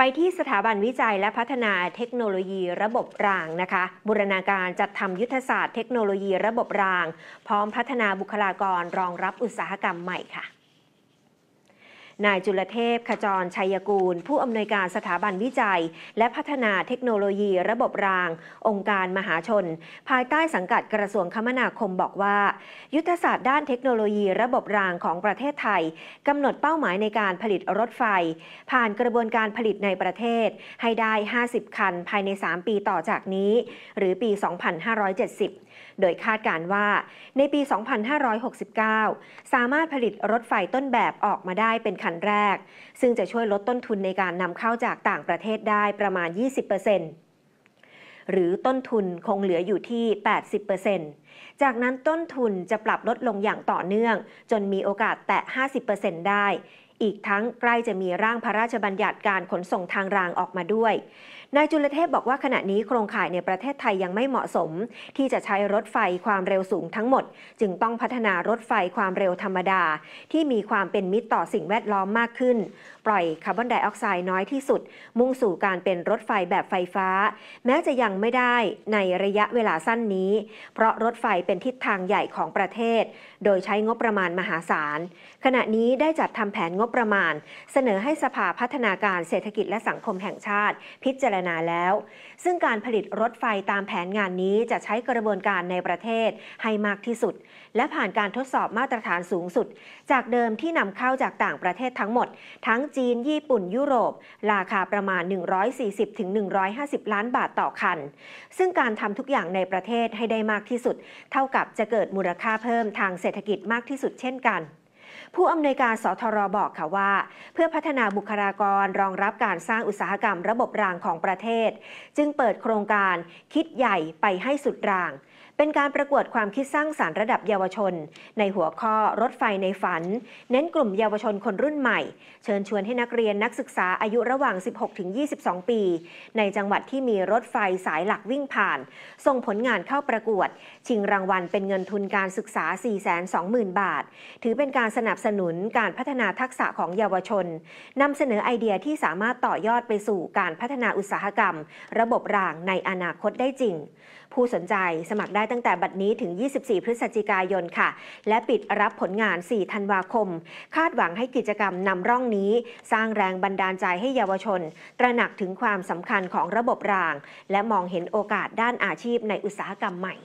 ไปที่สถาบันวิจัยและพัฒนาเทคโนโลยีระบบรางนะคะบูรณาการจัดทำยุทธศาสตร์เทคโนโลยีระบบราง พร้อมพัฒนาบุคลากรรองรับอุตสาหกรรมใหม่ค่ะนายจุลเทพขจรชัยกูล ผู้อำนวยการสถาบันวิจัย และพัฒนาเทคโนโลยีระบบราง องค์การมหาชน ภายใต้สังกัดกระทรวงคมนาคมบอกว่า ยุทธศาสตร์ด้านเทคโนโลยีระบบรางของประเทศไทยกำหนดเป้าหมายในการผลิตรถไฟ ผ่านกระบวนการผลิตในประเทศให้ได้ 50 คันภายใน 3 ปีต่อจากนี้ หรือปี 2570 โดยคาดการว่า ในปี 2569 สามารถผลิตรถไฟต้นแบบออกมาได้เป็นนันแรก ซึ่งจะช่วยลดต้นทุนในการนำเข้าจากต่างประเทศได้ประมาณ 20%หรือต้นทุนคงเหลืออยู่ที่ 80%เจากนั้นต้นทุนจะปรับลดลงอย่างต่อเนื่อง จนมีโอกาสแตะ 50%ได้ อีกทั้งใกล้จะมีร่างพระราชบัญญัติการขนส่งทางรางออกมาด้วย นายจุลเทพบอกว่าขณะนี้โครงข่ายในประเทศไทยยังไม่เหมาะสม ที่จะใช้รถไฟความเร็วสูงทั้งหมด จึงต้องพัฒนารถไฟความเร็วธรรมดา ที่มีความเป็นมิตรต่อสิ่งแวดล้อมมากขึ้นปล่อยคาร์บอนไดออกไซด์น้อยที่สุด มุ่งสู่การเป็นรถไฟแบบไฟฟ้า แม้จะยังไม่ได้ในระยะเวลาสั้นนี้เพราะรถไฟฟเป็นทิศทางใหญ่ของประเทศ โดยใช้งบประมาณมหาศาล ขณะนี้ได้จัดทำแผนงบประมาณ เสนอให้สภาพัฒนาการเศรษฐกิจและสังคมแห่งชาติ พิจารณาแล้ว ซึ่งการผลิตรถไฟตามแผนงานนี้จะใช้กระบวนการในประเทศให้มากที่สุด และผ่านการทดสอบมาตรฐานสูงสุด จากเดิมที่นำเข้าจากต่างประเทศทั้งหมด ทั้งจีน ญี่ปุ่น ยุโรป ราคาประมาณ 140-150 ล้านบาทต่อคัน ซึ่งการทำทุกอย่างในประเทศให้ได้มากที่สุดเท่ากับจะเกิดมูลค่าเพิ่มทางเศรษฐกิจมากที่สุดเช่นกันผู้อำนวยการสทรบอกค่ะว่า เพื่อพัฒนาบุคลากรรองรับการสร้างอุตสาหกรรมระบบรางของประเทศ จึงเปิดโครงการคิดใหญ่ไปให้สุดราง เป็นการประกวดความคิดสร้างสารรค์ระดับเยาวชน ในหัวข้อรถไฟในฝัน เน้นกลุ่มเยาวชนคนรุ่นใหม่ เชิญชวนให้นักเรียนนักศึกษาอายุระหว่าง 16-22 ปี ในจังหวัดที่มีรถไฟสายหลักวิ่งผ่าน ส่งผลงานเข้าประกวดชิงรางวัลเป็นเงินทุนการศึกษา 420,000 บาท ถือเป็นการสนับบสนุนการพัฒนาทักษะของเยาวชนนำเสนอไอเดียที่สามารถต่อยอดไปสู่การพัฒนาอุตสาหกรรม ระบบรางในอนาคตได้จริง ผู้สนใจสมัครได้ตั้งแต่บัดนี้ถึง 24 พฤศจิกายนค่ะ และปิดรับผลงาน 4 ธันวาคม คาดหวังให้กิจกรรมนำร่องนี้ สร้างแรงบันดาลใจให้เยาวชน ตระหนักถึงความสำคัญของระบบราง และมองเห็นโอกาสด้านอาชีพในอุตสาหกรรมใหม่